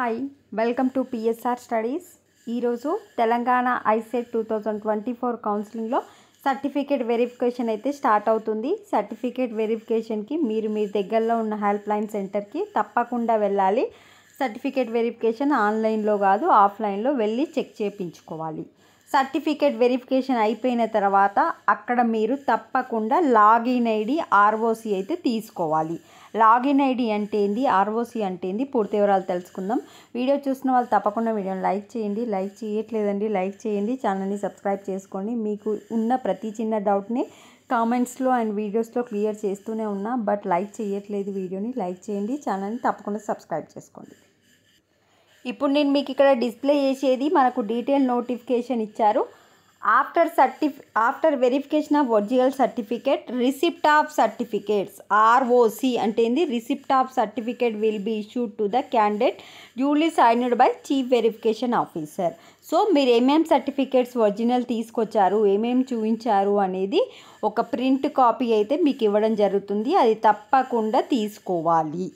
hi welcome to PSR studies ఈరోజు Telangana ICET two thousand twenty four కౌన్సిలింగ్లో certificate verification అయితే start అవుతుంది certificate వెరిఫికేషన్కి మీరు మీ దగ్గరలో ఉన్న హెల్ప్ లైన్ సెంటర్కి తప్పకుండా వెళ్ళాలి సర్టిఫికేట్ వెరిఫికేషన్ ఆన్లైన్లో కాదు ఆఫ్లైన్లో వెళ్ళి చెక్ చేయించుకోవాలి సర్టిఫికేట్ వెరిఫికేషన్ అయిపోయిన తర్వాత అక్కడ మీరు తప్పకుండా లాగిన్ ఐడి ఆర్ఓసి అయితే తీసుకోవాలి లాగిన్ ఐడి అంటే ఏంది ఆర్ఓసి అంటే ఏంది పూర్తి వివరాలు తెలుసుకుందాం వీడియో చూసిన వాళ్ళు తప్పకుండా వీడియోని లైక్ చేయండి లైక్ చేయట్లేదండి లైక్ చేయండి ఛానల్ని సబ్స్క్రైబ్ చేసుకోండి మీకు ఉన్న ప్రతి చిన్న డౌట్ని కామెంట్స్లో అండ్ వీడియోస్లో క్లియర్ చేస్తూనే ఉన్నా బట్ లైక్ చేయట్లేదు వీడియోని లైక్ చేయండి ఛానల్ని తప్పకుండా సబ్స్క్రైబ్ చేసుకోండి ఇప్పుడు నేను మీకు ఇక్కడ డిస్ప్లే చేసేది మనకు డీటెయిల్ నోటిఫికేషన్ ఇచ్చారు ఆఫ్టర్ సర్టిఫి after verification of original certificate receipt of certificates ROC అంటే ఏంది receipt of certificate will be issued to the candidate duly signed by chief verification officer so మీరు ఏమేమి సర్టిఫికేట్స్ ఒరిజినల్ తీసుకొచ్చారు ఏమేమి చూపించారు అనేది ఒక ప్రింట్ కాపీ అయితే మీకు ఇవ్వడం జరుగుతుంది అది తప్పకుండా తీసుకోవాలి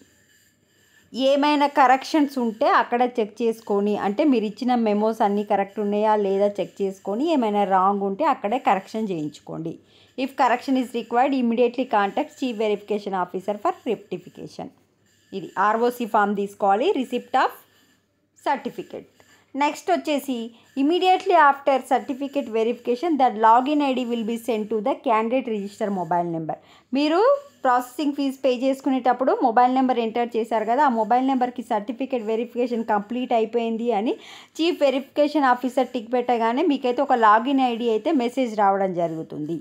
ఏమైనా కరెక్షన్స్ ఉంటే అక్కడ చెక్ చేసుకొని అంటే మీరు ఇచ్చిన మెమోస్ అన్నీ కరెక్ట్ ఉన్నాయా లేదా చెక్ చేసుకొని ఏమైనా రాంగ్ ఉంటే అక్కడే కరెక్షన్ చేయించుకోండి if correction is required immediately contact chief verification officer for rectification ఇది ఆర్ఓసి ఫామ్ తీసుకోవాలి రిసిప్ట్ ఆఫ్ సర్టిఫికెట్ నెక్స్ట్ వచ్చేసి immediately after certificate verification that login ID will be send to the candidate register mobile number మీరు processing fee pay చేసుకునేటప్పుడు mobile number enter చేశారు కదా ఆ mobile నెంబర్కి certificate verification complete అయిపోయింది అని చీఫ్ వెరిఫికేషన్ ఆఫీసర్ టిక్ పెట్టగానే మీకైతే ఒక లాగిన్ ఐడి అయితే మెసేజ్ రావడం జరుగుతుంది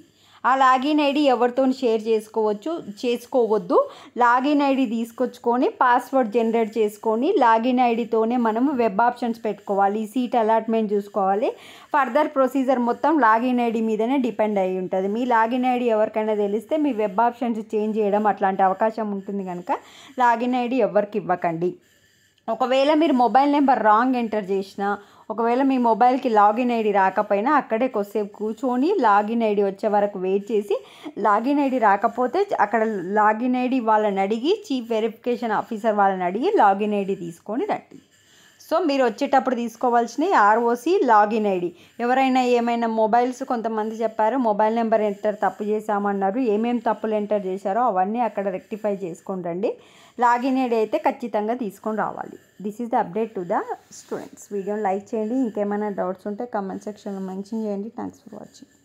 ఆ లాగిన్ ఐడి ఎవరితో షేర్ చేసుకోవచ్చు చేసుకోవద్దు లాగిన్ ఐడి తీసుకొచ్చుకొని పాస్వర్డ్ జనరేట్ చేసుకొని లాగిన్ ఐడితోనే మనం వెబ్ ఆప్షన్స్ పెట్టుకోవాలి సీట్ అలాట్మెంట్ చూసుకోవాలి ఫర్దర్ ప్రొసీజర్ మొత్తం లాగిన్ ఐడి మీదనే డిపెండ్ అయి ఉంటుంది మీ లాగిన్ ఐడి ఎవరికైనా తెలిస్తే మీ వెబ్ ఆప్షన్స్ చేంజ్ చేయడం అట్లాంటి అవకాశం ఉంటుంది కనుక లాగిన్ ఐడి ఎవరికి ఇవ్వకండి ఒకవేళ మీరు మొబైల్ నెంబర్ రాంగ్ ఎంటర్ చేసినా ఒకవేళ మీ మొబైల్కి లాగిన్ ఐడి రాకపోయినా అక్కడే కొద్దిసేపు కూర్చొని లాగిన్ ఐడి వచ్చే వరకు వెయిట్ చేసి లాగిన్ ఐడి రాకపోతే అక్కడ లాగిన్ ఐడి వాళ్ళని అడిగి చీఫ్ వెరిఫికేషన్ ఆఫీసర్ వాళ్ళని అడిగి లాగిన్ ఐడి తీసుకొని రండి సో మీరు వచ్చేటప్పుడు తీసుకోవాల్సినవి ఆర్ఓసి లాగిన్ ఐడి ఎవరైనా ఏమైనా మొబైల్స్ కొంతమంది చెప్పారు మొబైల్ నెంబర్ ఎంటర్ తప్పు చేశామన్నారు ఏమేమి తప్పులు ఎంటర్ చేశారో అవన్నీ అక్కడ రెక్టిఫై చేసుకొని రండి లాగిన్ ఐడి అయితే ఖచ్చితంగా తీసుకొని రావాలి this is the update to the students వీడియోని లైక్ చేయండి ఇంకేమైనా డౌట్స్ ఉంటే కమెంట్ సెక్షన్లో మెన్షన్ చేయండి థ్యాంక్స్ ఫర్ వాచింగ్